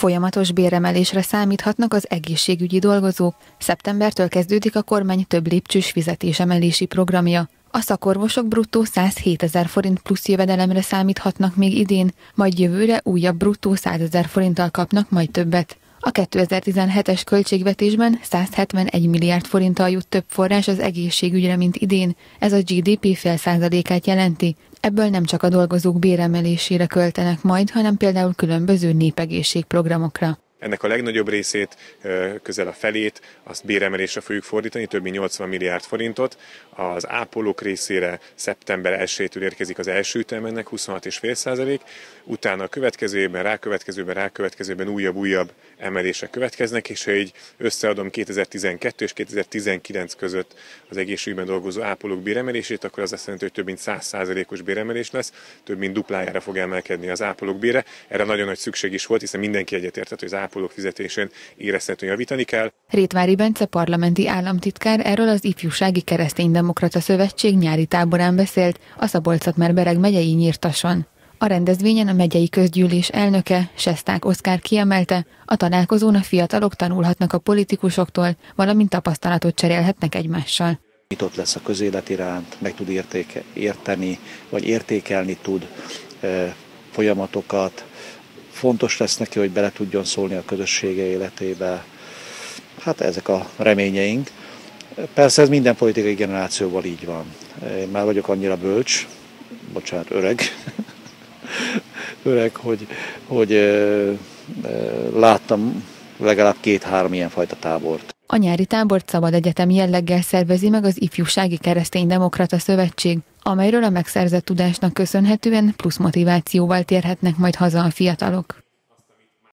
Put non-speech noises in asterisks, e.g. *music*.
Folyamatos béremelésre számíthatnak az egészségügyi dolgozók. Szeptembertől kezdődik a kormány több lépcsős fizetésemelési programja. A szakorvosok bruttó 107 ezer forint plusz jövedelemre számíthatnak még idén, majd jövőre újabb bruttó 100 ezer forinttal kapnak majd többet. A 2017-es költségvetésben 171 milliárd forinttal jut több forrás az egészségügyre, mint idén. Ez a GDP fél százalékát jelenti. Ebből nem csak a dolgozók béremelésére költenek majd, hanem például különböző népegészségprogramokra. Ennek a legnagyobb részét, közel a felét, azt béremelésre fogjuk fordítani, több mint 80 milliárd forintot. Az ápolók részére szeptember 1-től érkezik az első ütem ennek, 26,5 százalék. Utána a következő évben, rákövetkezőben, rákövetkezőben újabb-újabb emelések következnek, és ha így összeadom 2012 és 2019 között az egészségügyben dolgozó ápolók béremelését, akkor az azt jelenti, hogy több mint 100%-os béremelés lesz, több mint duplájára fog emelkedni az ápolók bére. Erre nagyon nagy szükség is volt, hiszen mindenki egyetértett, hogy az ápolók fizetésén érezhető javítani kell. Rétvári Bence parlamenti államtitkár erről az Ifjúsági Kereszténydemokrata Szövetség nyári táborán beszélt a szabolcs már bereg megyei nyírtason. A rendezvényen a megyei közgyűlés elnöke, Sesták Oszkár kiemelte, a találkozón a fiatalok tanulhatnak a politikusoktól, valamint tapasztalatot cserélhetnek egymással. Nyitott lesz a közélet iránt, meg tud értéke, érteni, vagy értékelni tud e, folyamatokat, fontos lesz neki, hogy bele tudjon szólni a közössége életébe. Hát ezek a reményeink. Persze ez minden politikai generációval így van. Én már vagyok annyira bölcs, bocsánat, öreg, *laughs* öreg, hogy, hogy láttam legalább két-három ilyen fajta tábort. A nyári tábort szabad egyetem jelleggel szervezi meg az Ifjúsági Demokrata Szövetség, amelyről a megszerzett tudásnak köszönhetően plusz motivációval térhetnek majd haza a fiatalok.